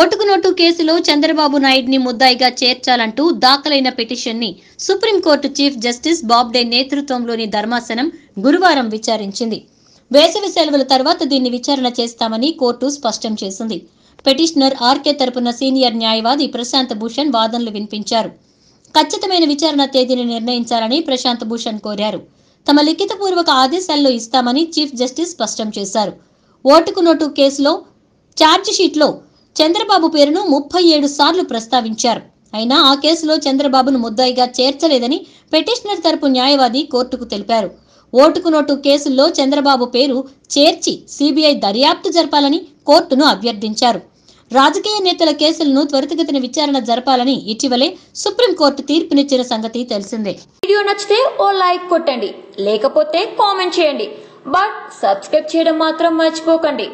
ఓటుకు నోటు కేసులో చంద్రబాబు నాయుడిని ముద్దాయిగా చేర్చాలంటూ దాఖలైన పిటిషన్ని సుప్రీంకోర్టు చీఫ్ జస్టిస్ బాబ్డే నేతృత్వంలోని ధర్మాసనం గురువారం విచారించింది వేసవి సెలవుల తర్వాత దీన్ని విచారణ చేస్తామని కోర్టు స్పష్టం చేసింది పిటిషనర్ ఆర్కే తరపున సీనియర్ న్యాయవాది ప్రశాంత్ భూషణ్ వాదనలు వినిపించారు ఖచ్చితమైన విచారణ తేదీని నిర్ణయించాలని ప్రశాంత్ భూషణ్ కోరారు తమ లిఖితపూర్వక ఆదేశాల్లో ఇస్తామని చీఫ్ జస్టిస్ స్పష్టం చేశారు ఓటుకు నోటు కేసులో షీట్లో చంద్రబాబు పేరును ముప్పై ఏడు సార్లు ప్రస్తావించారు అయినా ఆ కేసులో చంద్రబాబును ముద్దాయిగా చేర్చలేదని పిటిషనర్ తరపు న్యాయవాది కోర్టుకు తెలిపారు ఓటుకు నోటు కేసుల్లో చంద్రబాబు పేరు చేర్చి సిబిఐ దర్యాప్తు జరపాలని కోర్టును అభ్యర్థించారు రాజకీయ నేతల కేసులను త్వరితగతిన విచారణ జరపాలని ఇటీవలే సుప్రీంకోర్టు తీర్పునిచ్చిన సంగతి తెలిసిందే వీడియో నచ్చితే ఓ లైక్ కొట్టండి లేకపోతే కామెంట్ చేయండి బట్ సబ్స్క్రైబ్ చేయడం మాత్రం మర్చిపోకండి